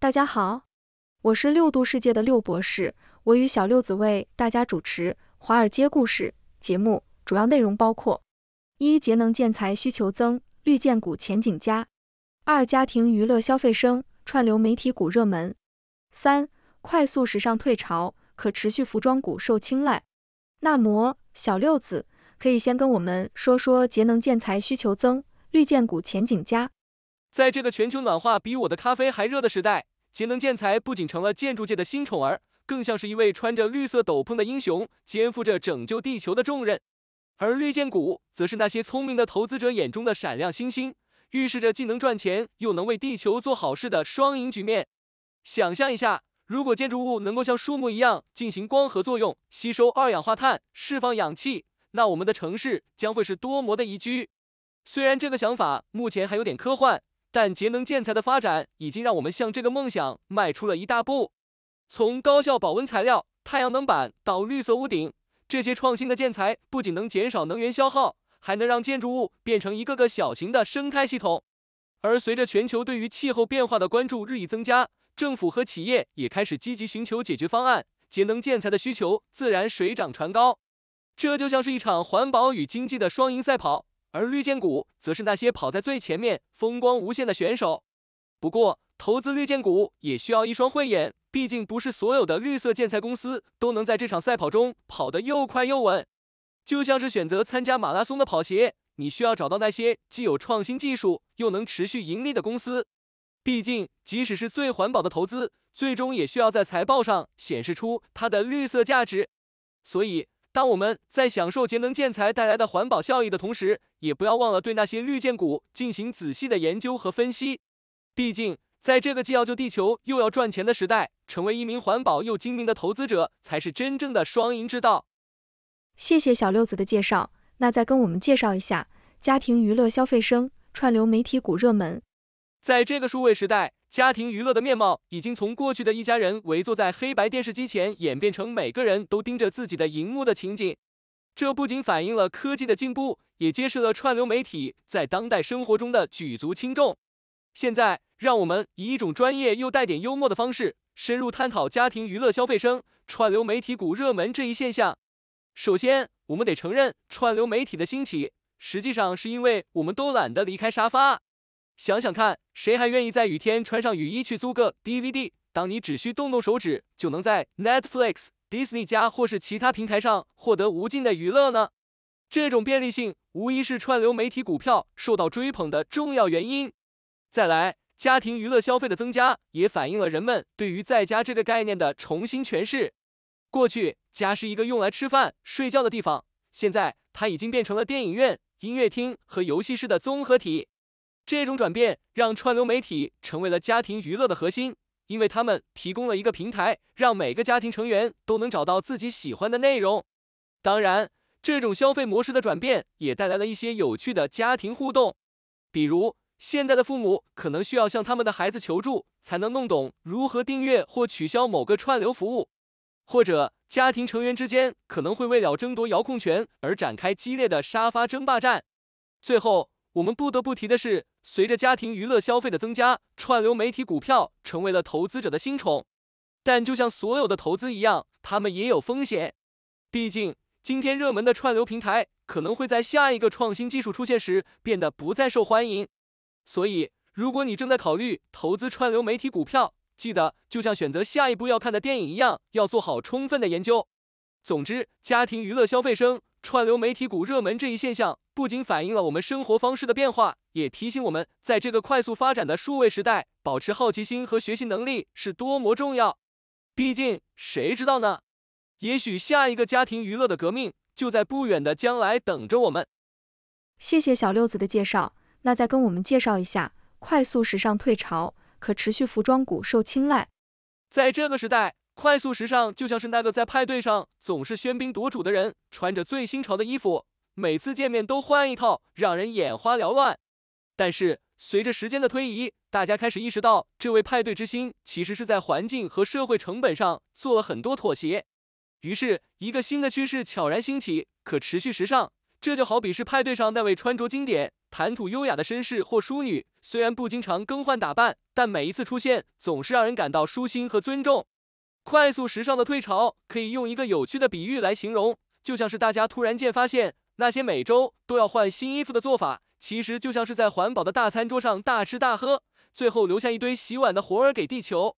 大家好，我是六度世界的六博士，我与小六子为大家主持《华尔街故事》节目，主要内容包括：一、节能建材需求增，绿建股前景佳；二、家庭娱乐消费升，串流媒体股热门；三、快速时尚退潮，可持续服装股受青睐。那么，小六子可以先跟我们说说节能建材需求增，绿建股前景佳。在这个全球暖化比我的咖啡还热的时代，节能建材不仅成了建筑界的新宠儿，更像是一位穿着绿色斗篷的英雄，肩负着拯救地球的重任。而绿建股，则是那些聪明的投资者眼中的闪亮星星，预示着既能赚钱又能为地球做好事的双赢局面。想象一下，如果建筑物能够像树木一样进行光合作用，吸收二氧化碳，释放氧气，那我们的城市将会是多模的宜居。虽然这个想法目前还有点科幻。但节能建材的发展已经让我们向这个梦想迈出了一大步。从高效保温材料、太阳能板到绿色屋顶，这些创新的建材不仅能减少能源消耗，还能让建筑物变成一个个小型的生态系统。而随着全球对于气候变化的关注日益增加，政府和企业也开始积极寻求解决方案，节能建材的需求自然水涨船高。这就像是一场环保与经济的双赢赛跑。而绿箭股则是那些跑在最前面、风光无限的选手。不过，投资绿箭股也需要一双慧眼，毕竟不是所有的绿色建材公司都能在这场赛跑中跑得又快又稳。就像是选择参加马拉松的跑鞋，你需要找到那些既有创新技术又能持续盈利的公司。毕竟，即使是最环保的投资，最终也需要在财报上显示出它的绿色价值。所以，当我们在享受节能建材带来的环保效益的同时，也不要忘了对那些绿建股进行仔细的研究和分析。毕竟，在这个既要救地球又要赚钱的时代，成为一名环保又精明的投资者，才是真正的双赢之道。谢谢小六子的介绍，那再跟我们介绍一下家庭娱乐消费升、串流媒体股热门。在这个数位时代。家庭娱乐的面貌已经从过去的一家人围坐在黑白电视机前，演变成每个人都盯着自己的荧幕的情景。这不仅反映了科技的进步，也揭示了串流媒体在当代生活中的举足轻重。现在，让我们以一种专业又带点幽默的方式，深入探讨家庭娱乐消费升串流媒体股热门这一现象。首先，我们得承认，串流媒体的兴起，实际上是因为我们都懒得离开沙发。想想看，谁还愿意在雨天穿上雨衣去租个 DVD？当你只需动动手指，就能在 Netflix、Disney 加或是其他平台上获得无尽的娱乐呢？这种便利性无疑是串流媒体股票受到追捧的重要原因。再来，家庭娱乐消费的增加，也反映了人们对于在家这个概念的重新诠释。过去，家是一个用来吃饭、睡觉的地方，现在它已经变成了电影院、音乐厅和游戏室的综合体。这种转变让串流媒体成为了家庭娱乐的核心，因为他们提供了一个平台，让每个家庭成员都能找到自己喜欢的内容。当然，这种消费模式的转变也带来了一些有趣的家庭互动，比如现在的父母可能需要向他们的孩子求助，才能弄懂如何订阅或取消某个串流服务，或者家庭成员之间可能会为了争夺遥控权而展开激烈的沙发争霸战。最后。我们不得不提的是，随着家庭娱乐消费的增加，串流媒体股票成为了投资者的新宠。但就像所有的投资一样，它们也有风险。毕竟，今天热门的串流平台可能会在下一个创新技术出现时变得不再受欢迎。所以，如果你正在考虑投资串流媒体股票，记得就像选择下一部要看的电影一样，要做好充分的研究。总之，家庭娱乐消费升串流媒体股热门这一现象。不仅反映了我们生活方式的变化，也提醒我们，在这个快速发展的数位时代，保持好奇心和学习能力是多么重要。毕竟，谁知道呢？也许下一个家庭娱乐的革命就在不远的将来等着我们。谢谢小六子的介绍，那再跟我们介绍一下，快速时尚退潮，可持续服装股受青睐。在这个时代，快速时尚就像是那个在派对上总是喧宾夺主的人，穿着最新潮的衣服。每次见面都换一套，让人眼花缭乱。但是随着时间的推移，大家开始意识到，这位派对之星其实是在环境和社会成本上做了很多妥协。于是，一个新的趋势悄然兴起——可持续时尚。这就好比是派对上那位穿着经典、谈吐优雅的绅士或淑女，虽然不经常更换打扮，但每一次出现总是让人感到舒心和尊重。快速时尚的退潮，可以用一个有趣的比喻来形容，就像是大家突然间发现。那些每周都要换新衣服的做法，其实就像是在环保的大餐桌上大吃大喝，最后留下一堆洗碗的活儿给地球。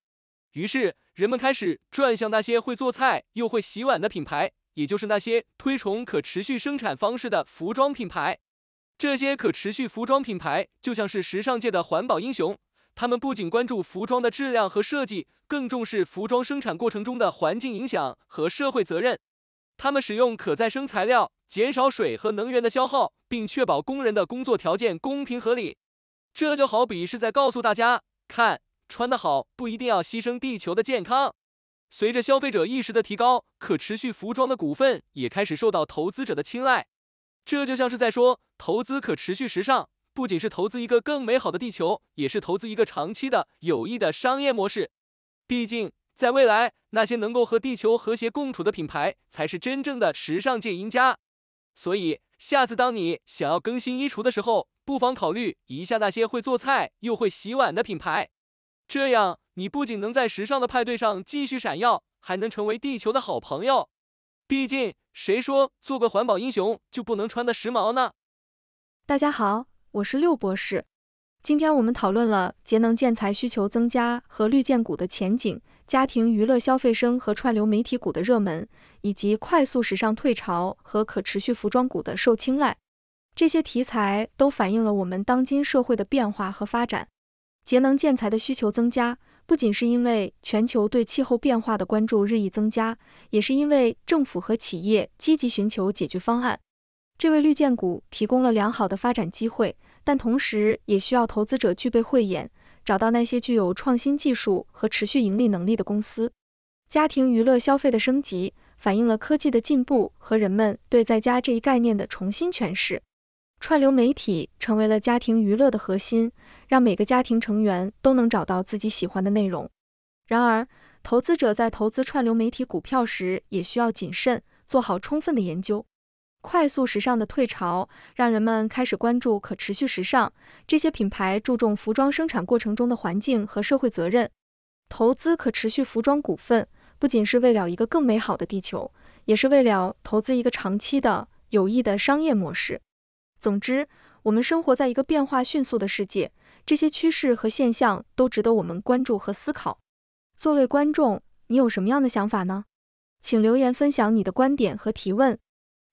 于是，人们开始转向那些会做菜又会洗碗的品牌，也就是那些推崇可持续生产方式的服装品牌。这些可持续服装品牌就像是时尚界的环保英雄，他们不仅关注服装的质量和设计，更重视服装生产过程中的环境影响和社会责任。他们使用可再生材料，减少水和能源的消耗，并确保工人的工作条件公平合理。这就好比是在告诉大家，看，穿得好不一定要牺牲地球的健康。随着消费者意识的提高，可持续服装的股份也开始受到投资者的青睐。这就像是在说，投资可持续时尚，不仅是投资一个更美好的地球，也是投资一个长期的有益的商业模式。毕竟，在未来，那些能够和地球和谐共处的品牌才是真正的时尚界赢家。所以，下次当你想要更新衣橱的时候，不妨考虑一下那些会做菜又会洗碗的品牌。这样，你不仅能在时尚的派对上继续闪耀，还能成为地球的好朋友。毕竟，谁说做个环保英雄就不能穿的时髦呢？大家好，我是六博士。今天我们讨论了节能建材需求增加和绿建股的前景。家庭娱乐消费升和串流媒体股的热门，以及快速时尚退潮和可持续服装股的受青睐，这些题材都反映了我们当今社会的变化和发展。节能建材的需求增加，不仅是因为全球对气候变化的关注日益增加，也是因为政府和企业积极寻求解决方案。这为绿建股提供了良好的发展机会，但同时也需要投资者具备慧眼。找到那些具有创新技术和持续盈利能力的公司。家庭娱乐消费的升级反映了科技的进步和人们对在家这一概念的重新诠释。串流媒体成为了家庭娱乐的核心，让每个家庭成员都能找到自己喜欢的内容。然而，投资者在投资串流媒体股票时也需要谨慎，做好充分的研究。快速时尚的退潮，让人们开始关注可持续时尚。这些品牌注重服装生产过程中的环境和社会责任。投资可持续服装股份，不仅是为了一个更美好的地球，也是为了投资一个长期的有益的商业模式。总之，我们生活在一个变化迅速的世界，这些趋势和现象都值得我们关注和思考。作为观众，你有什么样的想法呢？请留言分享你的观点和提问。